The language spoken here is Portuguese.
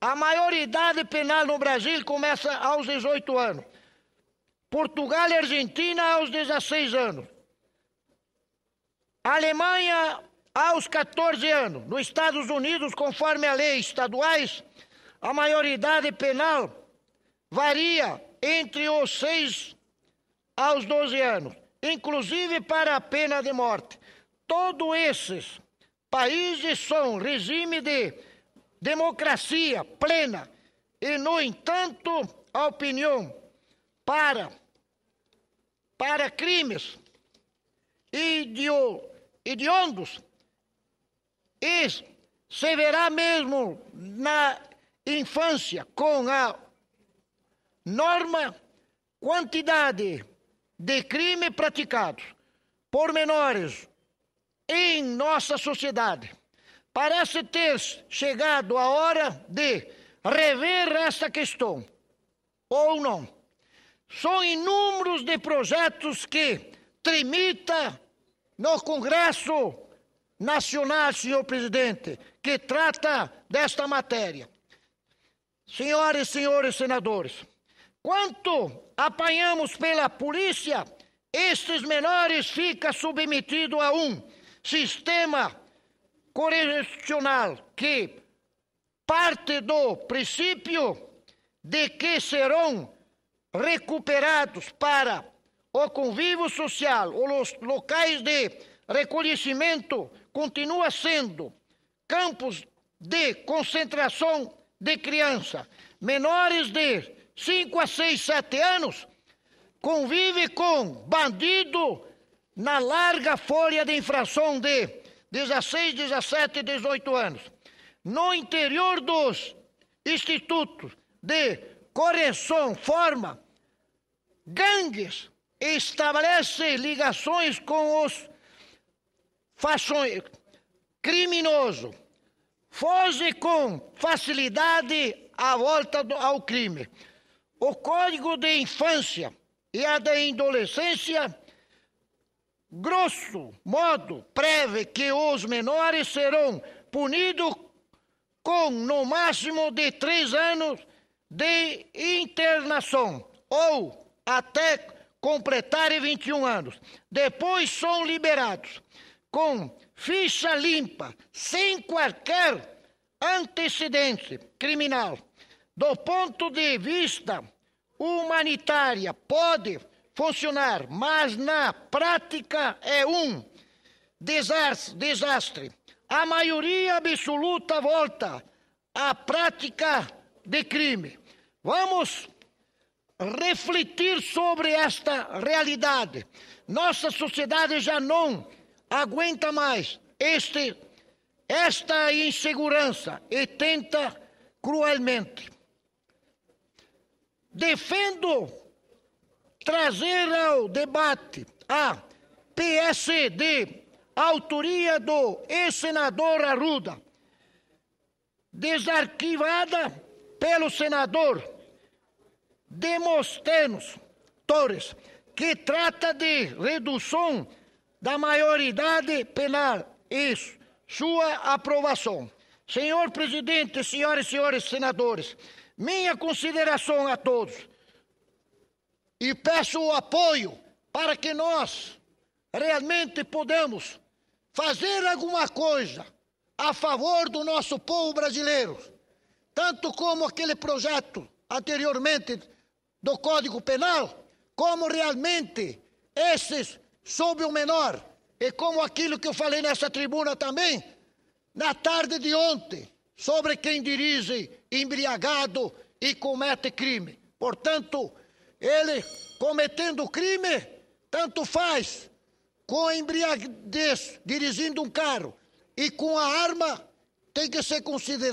A maioridade penal no Brasil começa aos 18 anos. Portugal e Argentina aos 16 anos. Alemanha aos 14 anos. Nos Estados Unidos, conforme a lei estaduais, a maioridade penal varia entre os 6 aos 12 anos, inclusive para a pena de morte. Todos esses países são regime de democracia plena e, no entanto, a opinião para, para crimes idio, e se verá mesmo na infância com a norma quantidade de crime praticados por menores em nossa sociedade. Parece ter chegado a hora de rever esta questão, ou não. São inúmeros de projetos que tramita no Congresso Nacional, senhor presidente, que trata desta matéria. Senhoras e senhores senadores, quanto apanhamos pela polícia, estes menores ficam submetidos a um sistema constitucional que parte do princípio de que serão recuperados para o convívio social os locais de reconhecimento continua sendo campos de concentração de criança menores de 5 a 6, 7 anos convive com bandido na larga folha de infração de 16, 17 e 18 anos, no interior dos institutos de correção, forma gangues, estabelece ligações com os fações criminoso, foge com facilidade à volta do, ao crime. O Código de Infância e a de Adolescência grosso modo, prevê que os menores serão punidos com no máximo de três anos de internação ou até completarem 21 anos. Depois são liberados com ficha limpa, sem qualquer antecedente criminal. Do ponto de vista humanitário, pode funcionar, mas na prática é um desastre. A maioria absoluta volta à prática de crime. Vamos refletir sobre esta realidade. Nossa sociedade já não aguenta mais este, esta insegurança e tenta cruelmente. Defendo trazer ao debate a PSD, autoria do ex-senador Arruda, desarquivada pelo senador Demostenos Torres, que trata de redução da maioridade penal e sua aprovação. Senhor presidente, senhoras e senhores senadores, minha consideração a todos e peço o apoio para que nós realmente podemos fazer alguma coisa a favor do nosso povo brasileiro, tanto como aquele projeto anteriormente do Código Penal, como realmente esses sob o menor e como aquilo que eu falei nessa tribuna também na tarde de ontem sobre quem dirige embriagado e comete crime. Portanto, ele cometendo crime, tanto faz, com embriaguez, dirigindo um carro e com a arma, tem que ser considerado.